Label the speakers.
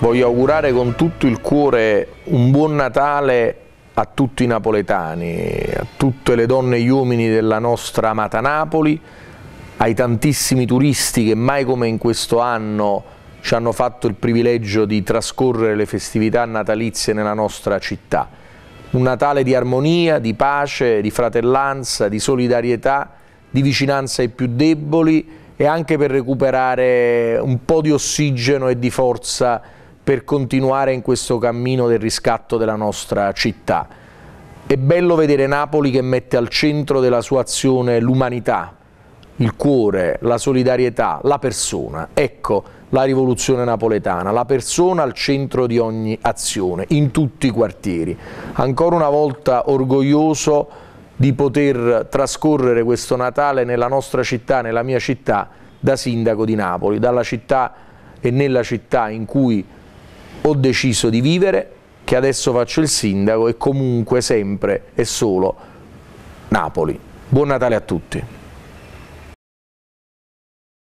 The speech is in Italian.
Speaker 1: Voglio augurare con tutto il cuore un buon Natale a tutti i napoletani, a tutte le donne e gli uomini della nostra amata Napoli, ai tantissimi turisti che mai come in questo anno ci hanno fatto il privilegio di trascorrere le festività natalizie nella nostra città. Un Natale di armonia, di pace, di fratellanza, di solidarietà, di vicinanza ai più deboli e anche per recuperare un po' di ossigeno e di forza per continuare in questo cammino del riscatto della nostra città. È bello vedere Napoli che mette al centro della sua azione l'umanità, il cuore, la solidarietà, la persona. Ecco la rivoluzione napoletana, la persona al centro di ogni azione, in tutti i quartieri. Ancora una volta orgoglioso di poter trascorrere questo Natale nella nostra città, nella mia città, da sindaco di Napoli, dalla città e nella città in cui ho deciso di vivere, che adesso faccio il sindaco e comunque sempre e solo Napoli. Buon Natale a tutti.